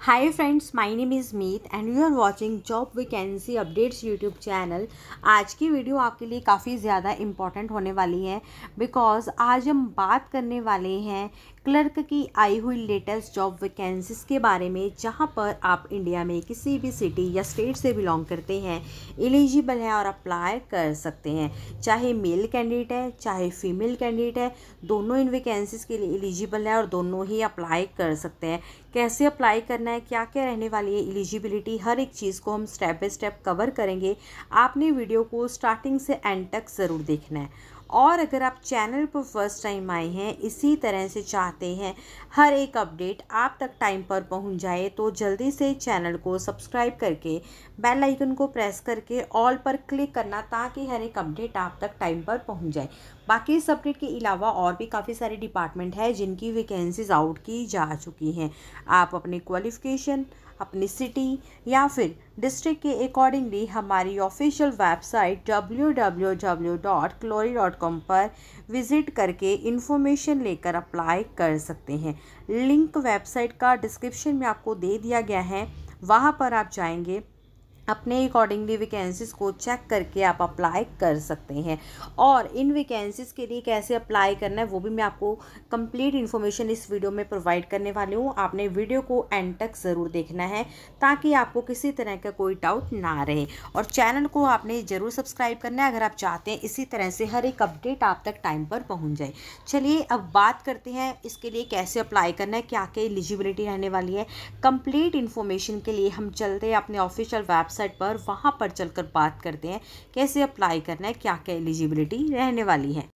Hi friends, my name is Meet and you are watching Job Vacancy Updates YouTube channel. आज की video आपके लिए काफ़ी ज़्यादा इम्पॉर्टेंट होने वाली है बिकॉज़ आज हम बात करने वाले हैं क्लर्क की आई हुई लेटेस्ट जॉब वैकेंसीज के बारे में जहाँ पर आप इंडिया में किसी भी सिटी या स्टेट से बिलोंग करते हैं एलिजिबल हैं और अप्लाई कर सकते हैं चाहे मेल कैंडिडेट है चाहे फीमेल कैंडिडेट है दोनों इन वैकेंसीज के लिए एलिजिबल है और दोनों ही अप्लाई कर सकते हैं कैसे अप्लाई करना है क्या क्या रहने वाली है एलिजिबिलिटी हर एक चीज़ को हम स्टेप बाय स्टेप कवर करेंगे आपने वीडियो को स्टार्टिंग से एंड तक ज़रूर देखना है और अगर आप चैनल पर फर्स्ट टाइम आए हैं इसी तरह से चाहते हैं हर एक अपडेट आप तक टाइम पर पहुंच जाए तो जल्दी से चैनल को सब्सक्राइब करके बेल आइकन को प्रेस करके ऑल पर क्लिक करना ताकि हर एक अपडेट आप तक टाइम पर पहुंच जाए बाकी इस अपडेट के अलावा और भी काफ़ी सारे डिपार्टमेंट है जिनकी वैकेंसीज आउट की जा चुकी हैं आप अपने क्वालिफिकेशन अपनी सिटी या फिर डिस्ट्रिक्ट के अकॉर्डिंगली हमारी ऑफिशियल वेबसाइट डब्ल्यू पर विज़िट करके इन्फॉर्मेशन लेकर अप्लाई कर सकते हैं लिंक वेबसाइट का डिस्क्रिप्शन में आपको दे दिया गया है वहाँ पर आप जाएंगे अपने अकॉर्डिंगली वैकेंसीज़ को चेक करके आप अप्लाई कर सकते हैं और इन वैकेंसीज़ के लिए कैसे अप्लाई करना है वो भी मैं आपको कंप्लीट इन्फॉर्मेशन इस वीडियो में प्रोवाइड करने वाली हूँ आपने वीडियो को एंड तक ज़रूर देखना है ताकि आपको किसी तरह का कोई डाउट ना रहे और चैनल को आपने ज़रूर सब्सक्राइब करना है अगर आप चाहते हैं इसी तरह से हर एक अपडेट आप तक टाइम पर पहुँच जाए चलिए अब बात करते हैं इसके लिए कैसे अप्लाई करना है क्या क्या एलिजिबिलिटी रहने वाली है कम्प्लीट इन्फॉर्मेशन के लिए हम चलते हैं अपने ऑफिशियल वेबसाइट वेबसाइट पर वहाँ पर चलकर बात करते हैं कैसे अप्लाई करना है क्या क्या एलिजिबिलिटी रहने वाली है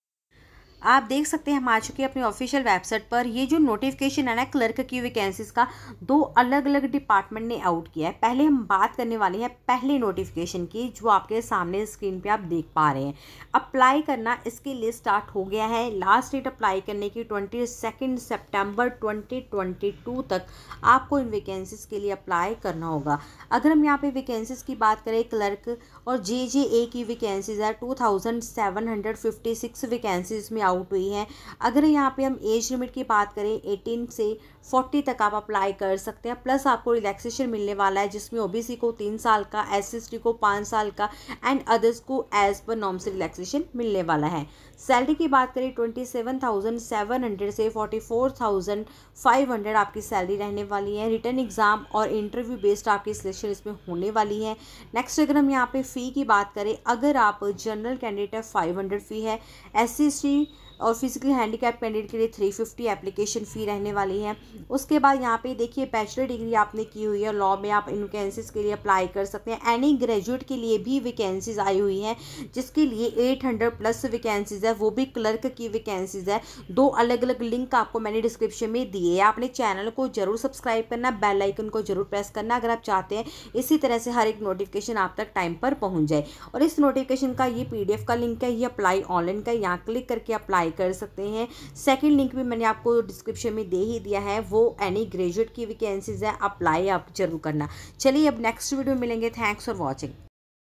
आप देख सकते हैं हम आ चुके हैं अपने ऑफिशियल वेबसाइट पर ये जो नोटिफिकेशन है ना क्लर्क की वैकेंसीज का दो अलग अलग डिपार्टमेंट ने आउट किया है पहले हम बात करने वाले हैं पहले नोटिफिकेशन की जो आपके सामने स्क्रीन पे आप देख पा रहे हैं अप्लाई करना इसके लिए स्टार्ट हो गया है लास्ट डेट अप्लाई करने की twenty second September twenty twenty two तक आपको इन वैकेंसीज के लिए अप्लाई करना होगा अगर हम यहाँ पर वैकेंसीज की बात करें क्लर्क और जे जे ए की वैकेंसीज है two thousand seven hundred fifty six vacancies में आउट हुई हैं अगर यहाँ पे हम एज लिमिट की बात करें एटीन से फोर्टी तक आप अप्लाई कर सकते हैं प्लस आपको रिलैक्सेशन मिलने वाला है जिसमें ओबीसी को तीन साल का एस को पाँच साल का एंड अदर्स को एज पर नॉम से रिलैक्सेशन मिलने वाला है सैलरी की बात करें twenty seven thousand seven hundred से forty four thousand five hundred आपकी सैलरी रहने वाली है रिटर्न एग्ज़ाम और इंटरव्यू बेस्ड आपकी सिलेक्शन इसमें होने वाली है नेक्स्ट अगर हम यहाँ पे फ़ी की बात करें अगर आप जनरल कैंडिडेट है फाइव हंड्रेड फ़ी है एस सी और फिजिकली हैंडीकैप कैंडिडेट के लिए थ्री फिफ्टी एप्लीकेशन फ़ी रहने वाली है उसके बाद यहाँ पे देखिए बैचलर डिग्री आपने की हुई है लॉ में आप इन वैकेंसीज़ के लिए अप्लाई कर सकते हैं एनी ग्रेजुएट के लिए भी वैकेंसीज़ आई हुई हैं जिसके लिए एट हंड्रेड प्लस वैकेंसीज़ है वो भी क्लर्क की वैकेंसीज़ है दो अलग अलग लिंक आपको मैंने डिस्क्रिप्शन में दिए है आपने चैनल को जरूर सब्सक्राइब करना बेलाइकन को जरूर प्रेस करना अगर आप चाहते हैं इसी तरह से हर एक नोटिफिकेशन आप तक टाइम पर पहुँच जाए और इस नोटिफिकेशन का ये पी का लिंक है ये अप्लाई ऑनलाइन का यहाँ क्लिक करके अप्लाई अप्लाई कर सकते हैं सेकेंड लिंक भी मैंने आपको डिस्क्रिप्शन में दे ही दिया है वो एनी ग्रेजुएट की वैकेंसीज है अप्लाई आप जरूर करना चलिए अब नेक्स्ट वीडियो मिलेंगे थैंक्स फॉर वॉचिंग